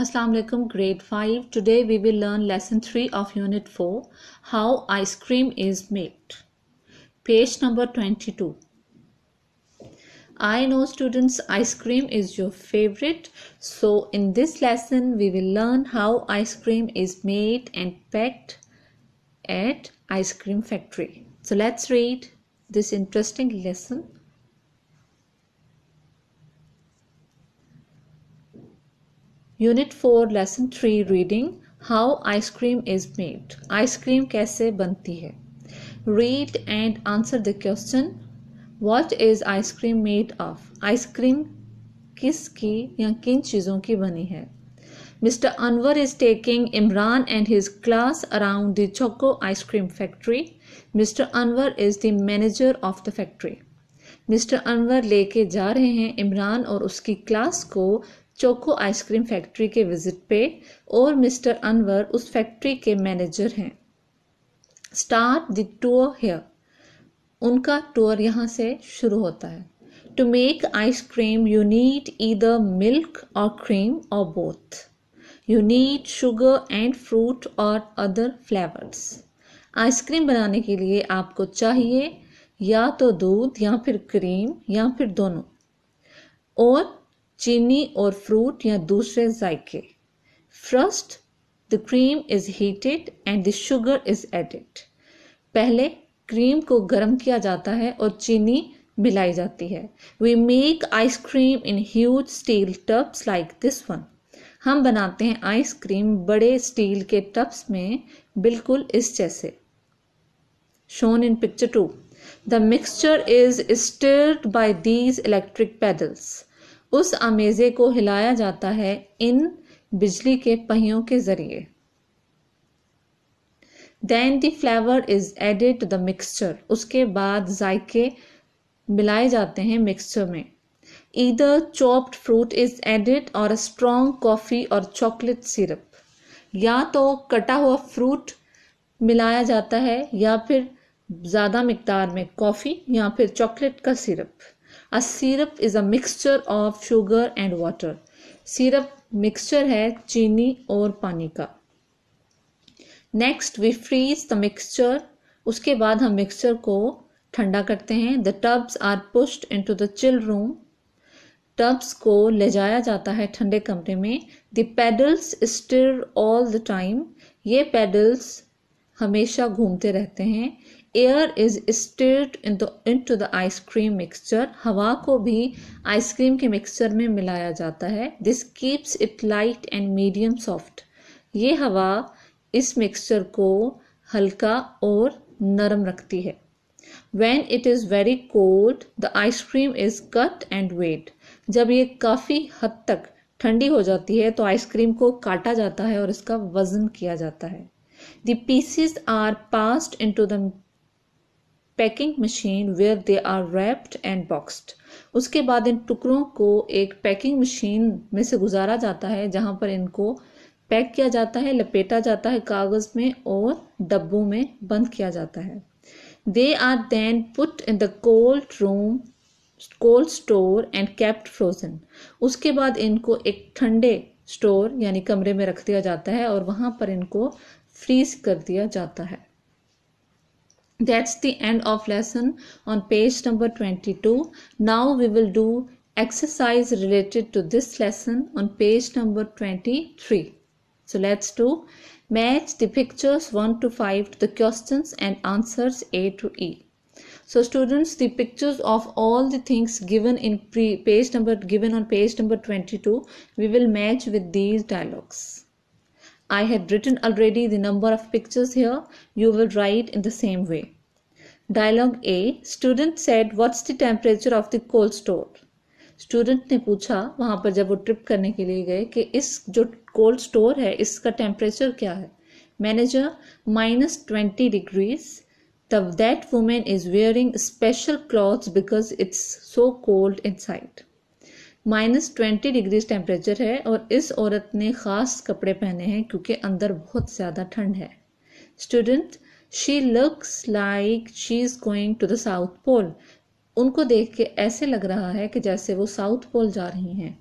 Assalamu alaikum grade 5 today we will learn lesson 3 of unit 4 how ice cream is made page number 22 I know students ice cream is your favorite so in this lesson we will learn how ice cream is made and packed at ice cream factory so let's read this interesting lesson unit four lesson three reading how ice cream is made ice cream कैसे बनती है read and answer the question what is ice cream made of ice cream किस की या किन चीज़ों की बनी है mister Anwar is taking Imran and his class around the choco ice cream factory mister Anwar is the manager of the factory mister Anwar लेके जा रहे हैं इमरान और उसकी क्लास को चोको आइसक्रीम फैक्ट्री के विजिट पे और मिस्टर अनवर उस फैक्ट्री के मैनेजर हैं स्टार्ट द टूर हेयर उनका टूर यहाँ से शुरू होता है to make ice cream you need either milk or cream or both you need sugar and fruit or other flavours ice cream बनाने के लिए आपको चाहिए या तो दूध या फिर क्रीम या फिर दोनों और चीनी और फ्रूट या दूसरे जायके first the cream is heated and the sugar is added पहले क्रीम को गर्म किया जाता है और चीनी मिलाई जाती है we make ice cream in huge steel tubs like this one हम बनाते हैं आइसक्रीम बड़े स्टील के टब्स में बिल्कुल इस जैसे shown in picture two the mixture is stirred by these electric paddles उस अमेज़े को हिलाया जाता है इन बिजली के पहियों के ज़रिए then the flavour is added to the mixture उसके बाद जायके मिलाए जाते हैं मिक्सचर में either chopped fruit is added or strong coffee or chocolate syrup या तो कटा हुआ फ्रूट मिलाया जाता है या फिर ज़्यादा मकदार में कॉफ़ी या फिर चॉकलेट का syrup a syrup is a mixture of sugar and water syrup mixture है चीनी और पानी का next we freeze the mixture उसके बाद हम मिक्सचर को ठंडा करते हैं the tubs are pushed into the chill room tubs को ले जाया जाता है ठंडे कमरे में the paddles stir all the time ये पेडल्स हमेशा घूमते रहते हैं air is stirred in the in into the ice cream mixture हवा को भी आइसक्रीम के मिक्सचर में मिलाया जाता है this keeps it light and medium soft ये हवा इस मिक्सचर को हल्का और नरम रखती है when it is very cold the ice cream is cut and weighed जब ये काफ़ी हद तक ठंडी हो जाती है तो आइसक्रीम को काटा जाता है और इसका वज़न किया जाता है the pieces are passed to the packing machine where they are wrapped and boxed उसके बाद इन टुकड़ों को एक पैकिंग मशीन में से गुजारा जाता है जहाँ पर इनको पैक किया जाता है लपेटा जाता है कागज़ में और डब्बों में बंद किया जाता है they are then put in the cold room cold store and kept frozen उसके बाद इनको एक ठंडे स्टोर यानी कमरे में रख दिया जाता है और वहाँ पर इनको फ्रीज कर दिया जाता है that's the end of lesson on page number 22 now we will do exercise related to this lesson on page number 23 so let's do match the pictures 1 to 5 to the questions and answers a to e so students the pictures of all the things given in pre page number given on page number 22 we will match with these dialogues I had written already the number of pictures here. You will write in the same way. Dialogue A. Student said, "What's the temperature of the cold store?" Student ने पूछा वहाँ पर जब वो trip करने के लिए गए कि इस जो कोल्ड स्टोर है इसका टेम्परेचर क्या है manager minus twenty degrees that women is wearing special clothes because it's so cold inside minus twenty degrees temperature है और इस औरत ने ख़ास कपड़े पहने हैं क्योंकि अंदर बहुत ज़्यादा ठंड है student she looks like she is going to the South Pole उनको देख के ऐसे लग रहा है कि जैसे वो साउथ पोल जा रही हैं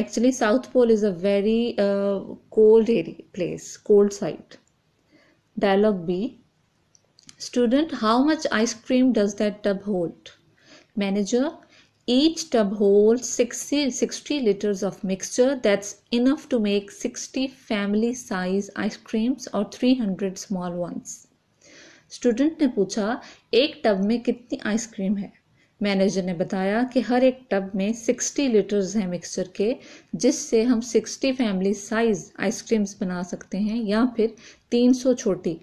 actually South Pole is a very cold area place cold site dialogue B student how much ice cream does that tub hold manager Each tub holds 60, 60 liters of mixture that's enough to make 60 family size ice creams or 300 small ones. Student ने पूछा एक tub में कितनी ice cream है manager ने बताया कि हर एक टब में 60 लीटर्स हैं मिक्सचर के जिससे हम 60 फैमिली साइज आइसक्रीम्स बना सकते हैं या फिर 300 छोटी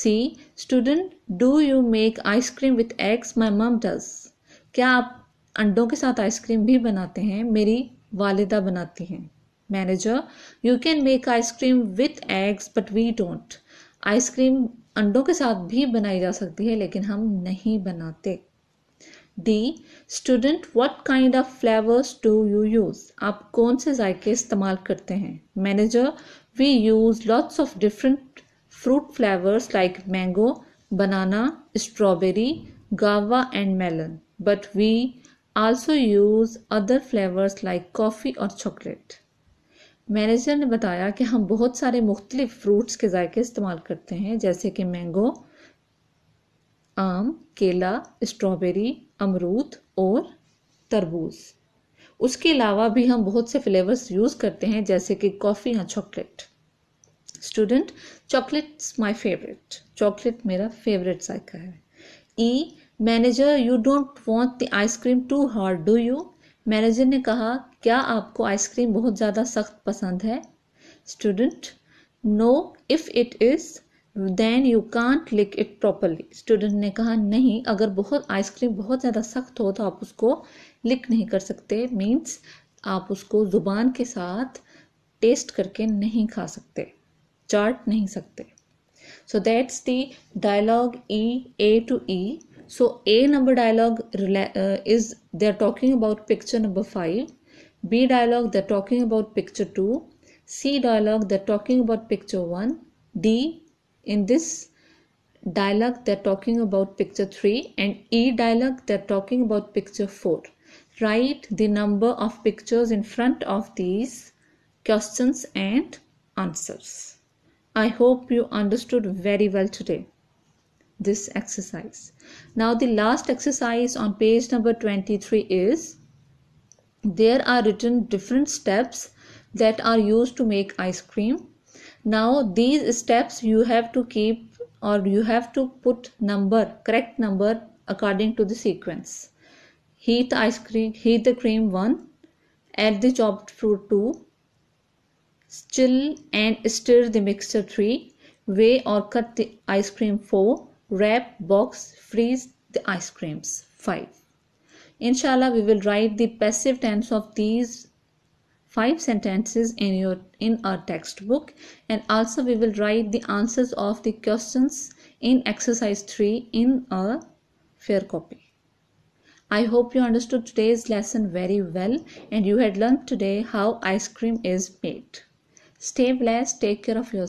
सी student do you make ice cream with eggs my mum does क्या आप अंडों के साथ आइसक्रीम भी बनाते हैं मेरी वालिदा बनाती हैं manager you can make ice cream with eggs but we don't ice cream अंडों के साथ भी बनाई जा सकती है लेकिन हम नहीं बनाते D student what kind of flavours do you use आप कौन से जायके इस्तेमाल करते हैं manager we use lots of different fruit flavours like mango banana strawberry guava and melon but we also use other flavours like coffee or chocolate manager ने बताया कि हम बहुत सारे मुख्तलिफ फ्रूट्स के जायके इस्तेमाल करते हैं जैसे कि मैंगो आम केला स्ट्रॉबेरी अमरूद और तरबूज उसके अलावा भी हम बहुत से फ्लेवर्स यूज़ करते हैं जैसे कि कॉफ़ी या chocolate student chocolate's my favourite chocolate मेरा फेवरेट जायका है E e, manager you don't want the ice cream too hard do you manager ने कहा क्या आपको आइसक्रीम बहुत ज़्यादा सख्त पसंद है student no if it is then you can't lick it properly student ने कहा नहीं अगर बहुत आइसक्रीम बहुत ज़्यादा सख्त हो तो आप उसको लिक नहीं कर सकते मीन्स आप उसको ज़ुबान के साथ टेस्ट करके नहीं खा सकते चाट नहीं सकते so that's the dialogue E A two E So A number dialogue uh, is they're talking about picture number 5. B dialogue they're talking about picture 2. C dialogue they're talking about picture 1. D in this dialogue they're talking about picture 3 and E dialogue they're talking about picture 4. Write the number of pictures in front of these questions and answers. I hope you understood very well today this exercise. Now the last exercise on page number 23 is there are written different steps that are used to make ice cream. Now these steps you have to keep or you have to put number correct number according to the sequence. Heat ice cream heat the cream 1 add the chopped fruit 2 chill and stir the mixture 3 weigh or cut the ice cream 4 wrap, box, freeze the ice creams. 5. Inshallah, we will write the passive tense of these five sentences in your in our textbook and also we will write the answers of the questions in exercise 3 in a fair copy. I hope you understood today's lesson very well and you had learned today how ice cream is made. Stay blessed, take care of yourself.